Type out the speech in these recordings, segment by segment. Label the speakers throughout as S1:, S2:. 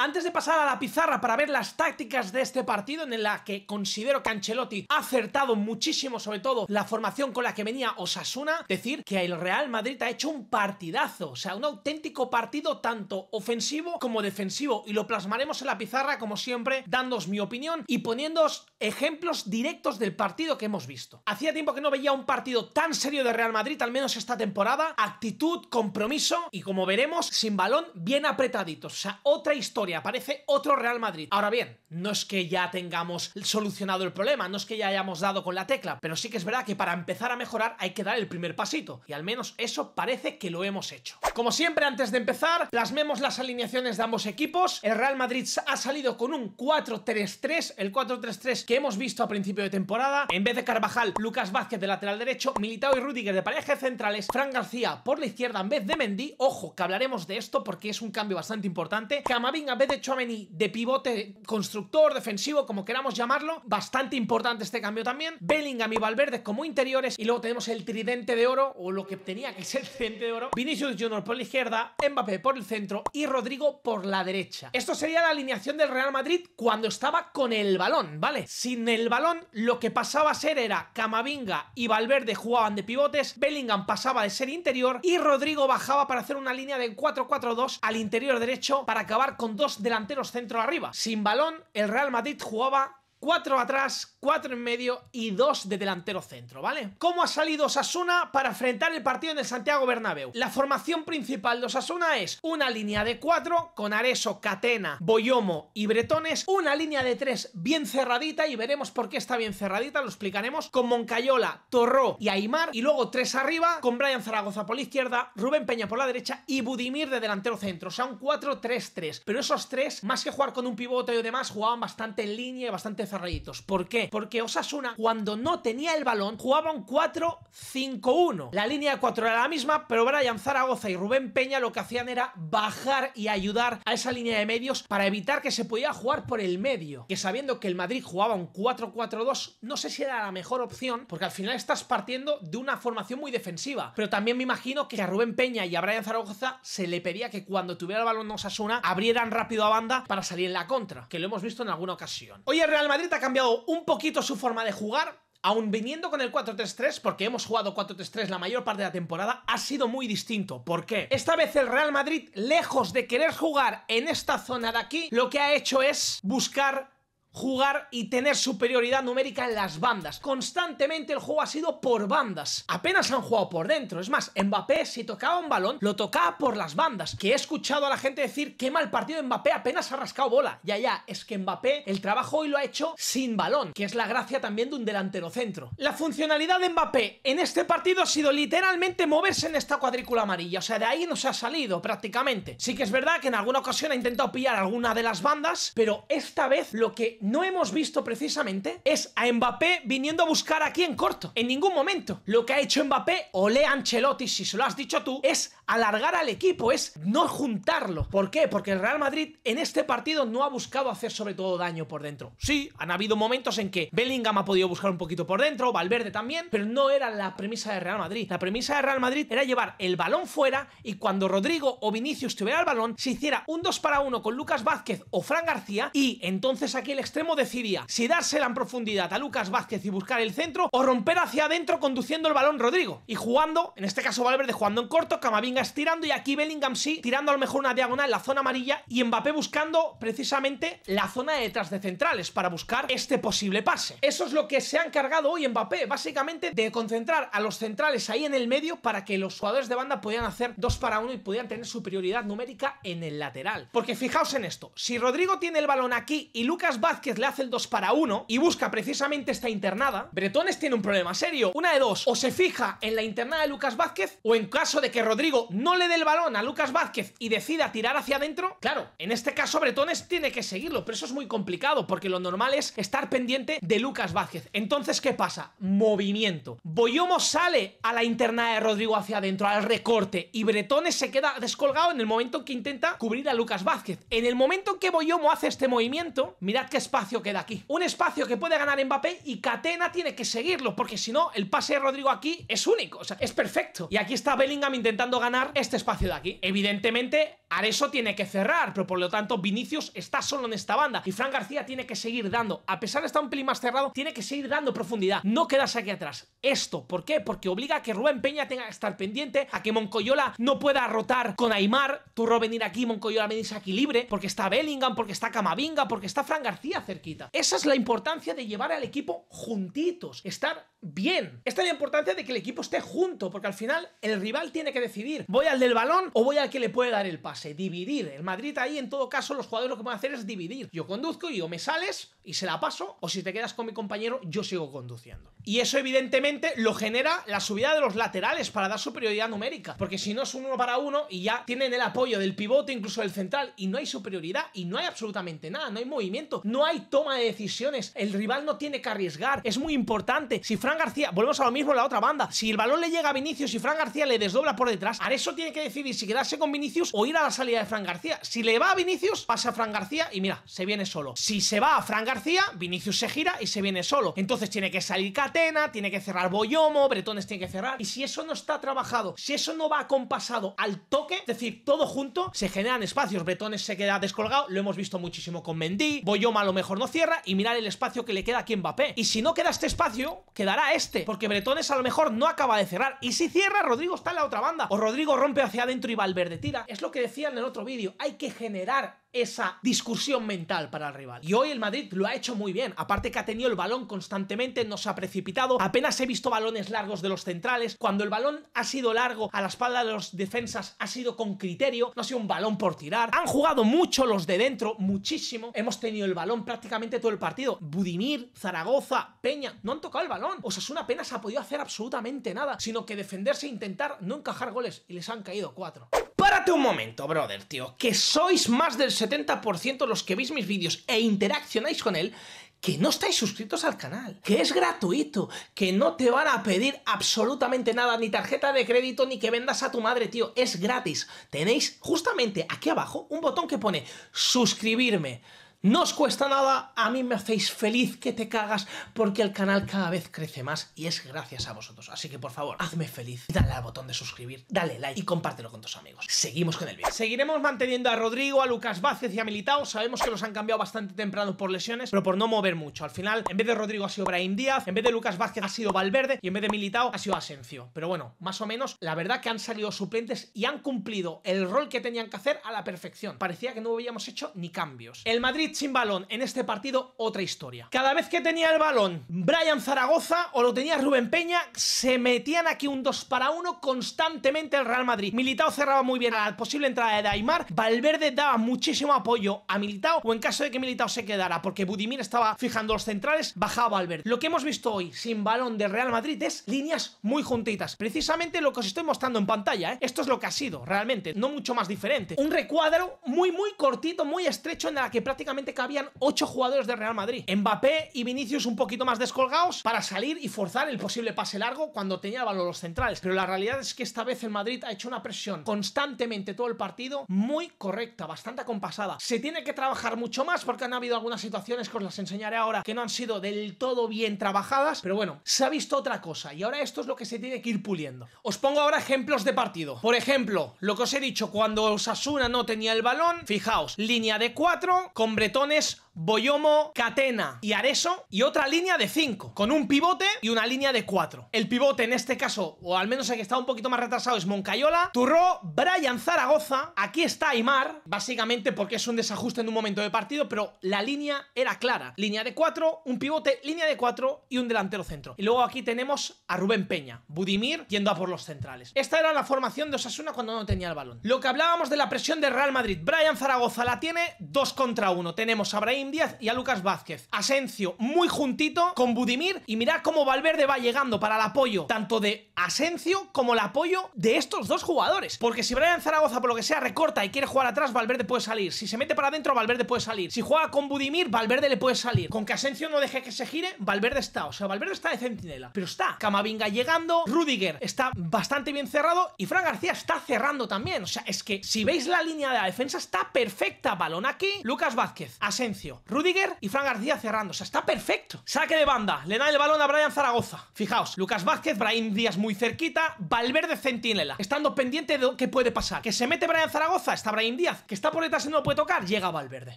S1: Antes de pasar a la pizarra para ver las tácticas de este partido en la que considero que Ancelotti ha acertado muchísimo, sobre todo la formación con la que venía Osasuna, decir que el Real Madrid ha hecho un partidazo, o sea, un auténtico partido tanto ofensivo como defensivo y lo plasmaremos en la pizarra como siempre, dándos mi opinión y poniéndoos ejemplos directos del partido que hemos visto. Hacía tiempo que no veía un partido tan serio de Real Madrid, al menos esta temporada, actitud, compromiso y como veremos, sin balón, bien apretaditos, o sea, otra historia aparece otro Real Madrid. Ahora bien, no es que ya tengamos solucionado el problema, no es que ya hayamos dado con la tecla, pero sí que es verdad que para empezar a mejorar hay que dar el primer pasito, y al menos eso parece que lo hemos hecho. Como siempre, antes de empezar, plasmemos las alineaciones de ambos equipos. El Real Madrid ha salido con un 4-3-3, el 4-3-3 que hemos visto a principio de temporada. En vez de Carvajal, Lucas Vázquez de lateral derecho, Militao y Rudiger de pareja centrales, Fran García por la izquierda en vez de Mendy. Ojo, que hablaremos de esto porque es un cambio bastante importante. Camavinga vez de Chouameni de pivote constructor, defensivo, como queramos llamarlo. Bastante importante este cambio también. Bellingham y Valverde como interiores. Y luego tenemos el tridente de oro, o lo que tenía que ser el tridente de oro. Vinicius Junior por la izquierda, Mbappé por el centro y Rodrigo por la derecha. Esto sería la alineación del Real Madrid cuando estaba con el balón, ¿vale? Sin el balón, lo que pasaba a ser era Camavinga y Valverde jugaban de pivotes, Bellingham pasaba de ser interior y Rodrigo bajaba para hacer una línea de 4-4-2 al interior derecho para acabar con dos delanteros centro arriba. Sin balón, el Real Madrid jugaba Cuatro atrás, cuatro en medio y dos de delantero centro, ¿vale? ¿Cómo ha salido Osasuna para enfrentar el partido en el Santiago Bernabéu? La formación principal de Osasuna es una línea de cuatro, con Areso, Catena, Boyomo y Bretones, una línea de tres bien cerradita y veremos por qué está bien cerradita, lo explicaremos, con Moncayola, Torró y Aymar y luego tres arriba con Brian Zaragoza por la izquierda, Rubén Peña por la derecha y Budimir de delantero centro, o sea un 4-3-3, pero esos tres, más que jugar con un pivote y demás, jugaban bastante en línea y bastante Zarrayitos. ¿Por qué? Porque Osasuna, cuando no tenía el balón, jugaba un 4-5-1. La línea de 4 era la misma, pero Brian Zaragoza y Rubén Peña lo que hacían era bajar y ayudar a esa línea de medios para evitar que se pudiera jugar por el medio. Que sabiendo que el Madrid jugaba un 4-4-2, no sé si era la mejor opción, porque al final estás partiendo de una formación muy defensiva. Pero también me imagino que a Rubén Peña y a Brian Zaragoza se le pedía que cuando tuviera el balón Osasuna abrieran rápido a banda para salir en la contra, que lo hemos visto en alguna ocasión. Hoy el Real Madrid Madrid ha cambiado un poquito su forma de jugar, aun viniendo con el 4-3-3, porque hemos jugado 4-3-3 la mayor parte de la temporada, ha sido muy distinto. ¿Por qué? Esta vez el Real Madrid, lejos de querer jugar en esta zona de aquí, lo que ha hecho es buscar jugar y tener superioridad numérica en las bandas. Constantemente el juego ha sido por bandas. Apenas han jugado por dentro. Es más, Mbappé, si tocaba un balón, lo tocaba por las bandas. Que he escuchado a la gente decir, qué mal partido Mbappé, apenas ha rascado bola. Ya, ya, es que Mbappé el trabajo hoy lo ha hecho sin balón, que es la gracia también de un delantero centro. La funcionalidad de Mbappé en este partido ha sido literalmente moverse en esta cuadrícula amarilla. O sea, de ahí no se ha salido prácticamente. Sí que es verdad que en alguna ocasión ha intentado pillar alguna de las bandas, pero esta vez lo que no hemos visto precisamente es a Mbappé viniendo a buscar aquí en corto, en ningún momento. Lo que ha hecho Mbappé, o le Ancelotti, si se lo has dicho tú, es alargar al equipo, es no juntarlo. ¿Por qué? Porque el Real Madrid en este partido no ha buscado hacer sobre todo daño por dentro. Sí, han habido momentos en que Bellingham ha podido buscar un poquito por dentro, Valverde también, pero no era la premisa de Real Madrid. La premisa de Real Madrid era llevar el balón fuera y cuando Rodrigo o Vinicius tuviera el balón, se hiciera un 2 para 1 con Lucas Vázquez o Fran García y entonces aquí el extremo decidía si dársela en profundidad a Lucas Vázquez y buscar el centro o romper hacia adentro conduciendo el balón Rodrigo y jugando, en este caso Valverde jugando en corto, Camavinga tirando y aquí Bellingham sí, tirando a lo mejor una diagonal en la zona amarilla y Mbappé buscando precisamente la zona de detrás de centrales para buscar este posible pase. Eso es lo que se ha encargado hoy Mbappé, básicamente de concentrar a los centrales ahí en el medio para que los jugadores de banda pudieran hacer 2 para uno y pudieran tener superioridad numérica en el lateral. Porque fijaos en esto, si Rodrigo tiene el balón aquí y Lucas Vázquez le hace el 2 para 1 y busca precisamente esta internada, Bretones tiene un problema serio, una de dos, o se fija en la internada de Lucas Vázquez o en caso de que Rodrigo no le dé el balón a Lucas Vázquez y decida tirar hacia adentro, claro, en este caso Bretones tiene que seguirlo, pero eso es muy complicado porque lo normal es estar pendiente de Lucas Vázquez. Entonces, ¿qué pasa? Movimiento. Boyomo sale a la interna de Rodrigo hacia adentro, al recorte, y Bretones se queda descolgado en el momento en que intenta cubrir a Lucas Vázquez. En el momento en que Boyomo hace este movimiento, mirad qué espacio queda aquí. Un espacio que puede ganar Mbappé y Catena tiene que seguirlo, porque si no, el pase de Rodrigo aquí es único, o sea, es perfecto. Y aquí está Bellingham intentando ganar este espacio de aquí. Evidentemente, Areso tiene que cerrar, pero por lo tanto Vinicius está solo en esta banda y Fran García tiene que seguir dando. A pesar de estar un pelín más cerrado, tiene que seguir dando profundidad, no quedas aquí atrás. ¿Esto por qué? Porque obliga a que Rubén Peña tenga que estar pendiente, a que Moncoyola no pueda rotar con Aymar, Turro venir aquí, Moncoyola venirse aquí libre, porque está Bellingham, porque está Camavinga, porque está Fran García cerquita. Esa es la importancia de llevar al equipo juntitos, estar bien. Esta es la importancia de que el equipo esté junto, porque al final el rival tiene que decidir. ¿Voy al del balón o voy al que le puede dar el pase? Dividir. El Madrid ahí, en todo caso, los jugadores lo que van a hacer es dividir. Yo conduzco y o me sales y se la paso, o si te quedas con mi compañero, yo sigo conduciendo. Y eso, evidentemente, lo genera la subida de los laterales para dar superioridad numérica. Porque si no es un uno para uno y ya tienen el apoyo del pivote, incluso del central, y no hay superioridad y no hay absolutamente nada, no hay movimiento, no hay toma de decisiones. El rival no tiene que arriesgar. Es muy importante. Si Fran García, volvemos a lo mismo en la otra banda, si el balón le llega a Vinicius y Fran García le desdobla por detrás, eso tiene que decidir si quedarse con Vinicius o ir a la salida de Fran García. Si le va a Vinicius, pasa a Fran García y mira, se viene solo. Si se va a Fran García, Vinicius se gira y se viene solo. Entonces tiene que salir Catena, tiene que cerrar Boyomo, Bretones tiene que cerrar. Y si eso no está trabajado, si eso no va compasado al toque, es decir, todo junto, se generan espacios. Bretones se queda descolgado, lo hemos visto muchísimo con Mendy. Boyoma a lo mejor no cierra y mirar el espacio que le queda aquí en Mbappé. Y si no queda este espacio, quedará este, porque Bretones a lo mejor no acaba de cerrar. Y si cierra, Rodrigo está en la otra banda. O Rodrigo trigo rompe hacia adentro y va Valverde tira. Es lo que decía en el otro vídeo, hay que generar esa discusión mental para el rival. Y hoy el Madrid lo ha hecho muy bien, aparte que ha tenido el balón constantemente, no se ha precipitado, apenas he visto balones largos de los centrales, cuando el balón ha sido largo a la espalda de los defensas ha sido con criterio, no ha sido un balón por tirar, han jugado mucho los de dentro, muchísimo, hemos tenido el balón prácticamente todo el partido, Budimir, Zaragoza, Peña, no han tocado el balón, o sea pena apenas ha podido hacer absolutamente nada, sino que defenderse e intentar no encajar goles, y les han caído cuatro. Párate un momento, brother, tío, que sois más del 70% los que veis mis vídeos e interaccionáis con él, que no estáis suscritos al canal, que es gratuito, que no te van a pedir absolutamente nada, ni tarjeta de crédito, ni que vendas a tu madre, tío, es gratis. Tenéis justamente aquí abajo un botón que pone suscribirme. No os cuesta nada, a mí me hacéis feliz que te cagas porque el canal cada vez crece más y es gracias a vosotros. Así que por favor, hazme feliz, dale al botón de suscribir, dale like y compártelo con tus amigos. Seguimos con el vídeo. Seguiremos manteniendo a Rodrigo, a Lucas Vázquez y a Militao. Sabemos que los han cambiado bastante temprano por lesiones, pero por no mover mucho. Al final, en vez de Rodrigo ha sido Brahim Díaz, en vez de Lucas Vázquez ha sido Valverde y en vez de Militao ha sido Asencio. Pero bueno, más o menos, la verdad que han salido suplentes y han cumplido el rol que tenían que hacer a la perfección. Parecía que no habíamos hecho ni cambios. El Madrid sin balón. En este partido, otra historia. Cada vez que tenía el balón Brian Zaragoza o lo tenía Rubén Peña, se metían aquí un 2 para 1 constantemente el Real Madrid. Militao cerraba muy bien a la posible entrada de Aymar. Valverde daba muchísimo apoyo a Militao o en caso de que Militao se quedara porque Budimir estaba fijando los centrales, bajaba Valverde. Lo que hemos visto hoy sin balón del Real Madrid es líneas muy juntitas. Precisamente lo que os estoy mostrando en pantalla, ¿eh? Esto es lo que ha sido realmente, no mucho más diferente. Un recuadro muy muy cortito, muy estrecho en la que prácticamente que habían 8 jugadores de Real Madrid. Mbappé y Vinicius un poquito más descolgados para salir y forzar el posible pase largo cuando tenía el los centrales. Pero la realidad es que esta vez el Madrid ha hecho una presión constantemente todo el partido muy correcta, bastante compasada. Se tiene que trabajar mucho más porque han habido algunas situaciones que os las enseñaré ahora que no han sido del todo bien trabajadas, pero bueno, se ha visto otra cosa y ahora esto es lo que se tiene que ir puliendo. Os pongo ahora ejemplos de partido. Por ejemplo, lo que os he dicho, cuando Osasuna no tenía el balón, fijaos, línea de 4 con tones Boyomo, Catena y Areso y otra línea de 5, con un pivote y una línea de 4. El pivote en este caso, o al menos el que está un poquito más retrasado, es Moncayola, Turró, Brian Zaragoza, aquí está Aymar, básicamente porque es un desajuste en un momento de partido, pero la línea era clara. Línea de 4, un pivote, línea de 4 y un delantero centro. Y luego aquí tenemos a Rubén Peña, Budimir yendo a por los centrales. Esta era la formación de Osasuna cuando no tenía el balón. Lo que hablábamos de la presión de Real Madrid, Brian Zaragoza la tiene 2 contra 1 tenemos a Brahim Díaz y a Lucas Vázquez. Asencio, muy juntito con Budimir y mirad cómo Valverde va llegando para el apoyo tanto de Asencio como el apoyo de estos dos jugadores. Porque si Brian Zaragoza por lo que sea recorta y quiere jugar atrás, Valverde puede salir. Si se mete para adentro, Valverde puede salir. Si juega con Budimir, Valverde le puede salir. Con que Asencio no deje que se gire, Valverde está. O sea, Valverde está de centinela. Pero está Camavinga llegando, Rudiger está bastante bien cerrado y Fran García está cerrando también. O sea, es que si veis la línea de la defensa está perfecta. Balón aquí, Lucas Vázquez Asensio, Rudiger y Fran García cerrando. O sea, está perfecto. Saque de banda. Le da el balón a Brian Zaragoza. Fijaos, Lucas Vázquez, Brian Díaz muy cerquita, Valverde centinela, estando pendiente de qué puede pasar. Que se mete Brian Zaragoza, está Brian Díaz, que está por detrás y no lo puede tocar, llega Valverde.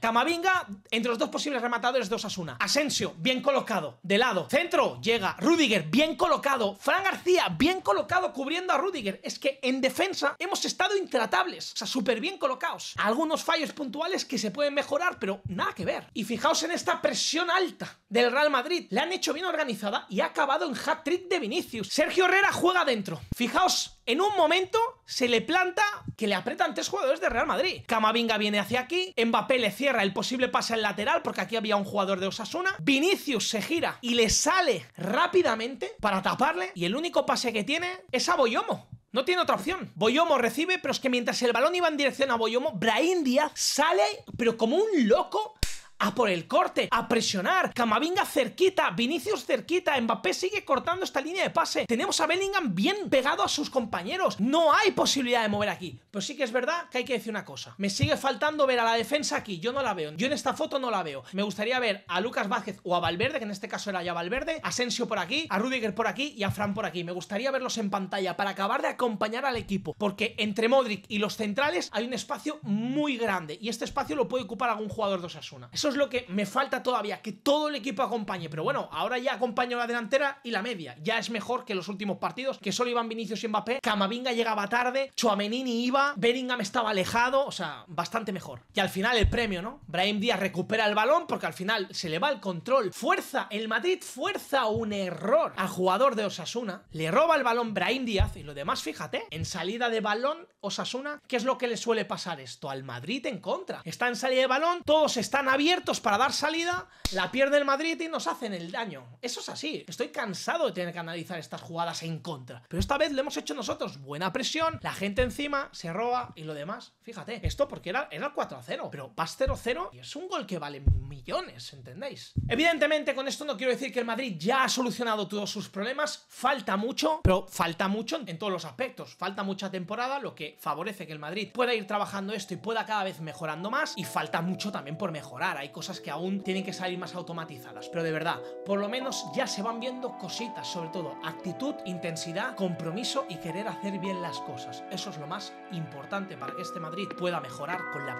S1: Camavinga, entre los dos posibles rematadores a una, Asensio, bien colocado, de lado. Centro, llega. Rudiger, bien colocado. Fran García, bien colocado, cubriendo a Rudiger. Es que en defensa hemos estado intratables, o sea, súper bien colocados. Algunos fallos puntuales que se pueden mejorar, pero nada que ver. Y fijaos en esta presión alta del Real Madrid. Le han hecho bien organizada y ha acabado en hat-trick de Vinicius. Sergio Herrera juega dentro. Fijaos, en un momento se le planta que le apretan tres jugadores de Real Madrid. Camavinga viene hacia aquí, Mbappé le cierra el posible pase al lateral porque aquí había un jugador de Osasuna. Vinicius se gira y le sale rápidamente para taparle y el único pase que tiene es a Boyomo. No tiene otra opción. Boyomo recibe, pero es que mientras el balón iba en dirección a Boyomo, Brahim Díaz sale, pero como un loco, a por el corte, a presionar. Camavinga cerquita, Vinicius cerquita, Mbappé sigue cortando esta línea de pase. Tenemos a Bellingham bien pegado a sus compañeros. No hay posibilidad de mover aquí. Pero sí que es verdad que hay que decir una cosa. Me sigue faltando ver a la defensa aquí. Yo no la veo. Yo en esta foto no la veo. Me gustaría ver a Lucas Vázquez o a Valverde, que en este caso era ya Valverde, Asensio por aquí, a Rudiger por aquí y a Fran por aquí. Me gustaría verlos en pantalla para acabar de acompañar al equipo. Porque entre Modric y los centrales hay un espacio muy grande. Y este espacio lo puede ocupar algún jugador de Osasuna. Eso es lo que me falta todavía, que todo el equipo acompañe. Pero bueno, ahora ya acompaño la delantera y la media. Ya es mejor que los últimos partidos, que solo iban Vinicius y Mbappé. Camavinga llegaba tarde, Chuamenini iba, Beringham estaba alejado, o sea, bastante mejor. Y al final el premio, ¿no? Brahim Díaz recupera el balón porque al final se le va el control. Fuerza, el Madrid fuerza un error al jugador de Osasuna. Le roba el balón Brahim Díaz y lo demás, fíjate, en salida de balón Osasuna, ¿qué es lo que le suele pasar esto? Al Madrid en contra. Está en salida de balón, todos están abiertos para dar salida, la pierde el Madrid y nos hacen el daño. Eso es así. Estoy cansado de tener que analizar estas jugadas en contra. Pero esta vez lo hemos hecho nosotros. Buena presión, la gente encima, se roba y lo demás. Fíjate, esto porque era, era 4-0, pero vas 0-0 y es un gol que vale millones, ¿entendéis? Evidentemente, con esto no quiero decir que el Madrid ya ha solucionado todos sus problemas. Falta mucho, pero falta mucho en todos los aspectos. Falta mucha temporada, lo que favorece que el Madrid pueda ir trabajando esto y pueda cada vez mejorando más. Y falta mucho también por mejorar hay cosas que aún tienen que salir más automatizadas, pero de verdad, por lo menos ya se van viendo cositas, sobre todo actitud, intensidad, compromiso y querer hacer bien las cosas. Eso es lo más importante para que este Madrid pueda mejorar con la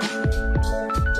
S1: plantilla